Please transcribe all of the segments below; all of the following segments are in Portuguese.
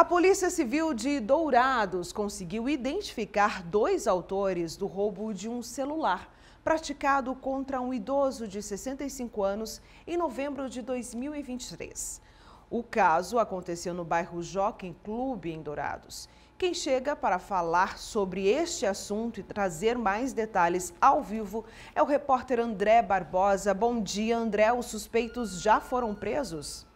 A Polícia Civil de Dourados conseguiu identificar dois autores do roubo de um celular praticado contra um idoso de 65 anos em novembro de 2023. O caso aconteceu no bairro Jockey Clube, em Dourados. Quem chega para falar sobre este assunto e trazer mais detalhes ao vivo é o repórter André Barbosa. Bom dia, André. Os suspeitos já foram presos?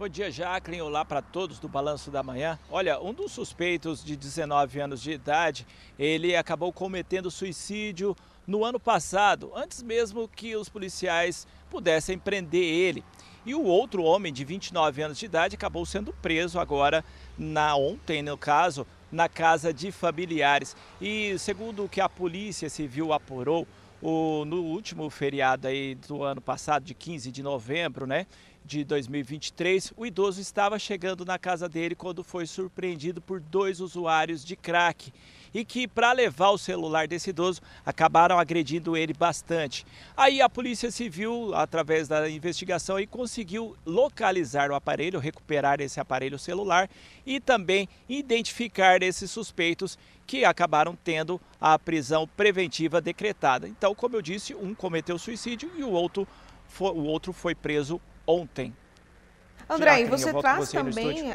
Bom dia, Jacqueline. Olá para todos do Balanço da Manhã. Olha, um dos suspeitos de 19 anos de idade, ele acabou cometendo suicídio no ano passado, antes mesmo que os policiais pudessem prender ele. E o outro homem de 29 anos de idade acabou sendo preso agora na ontem, no caso, na casa de familiares. E segundo o que a Polícia Civil apurou, o, no último feriado aí do ano passado, de 15 de novembro, né? de 2023, o idoso estava chegando na casa dele quando foi surpreendido por dois usuários de crack e que, para levar o celular desse idoso, acabaram agredindo ele bastante. Aí a Polícia Civil, através da investigação, aí, conseguiu localizar o aparelho, recuperar esse aparelho celular e também identificar esses suspeitos que acabaram tendo a prisão preventiva decretada. Então, como eu disse, um cometeu suicídio e o outro foi, o outro foi preso ontem. André, e você traz também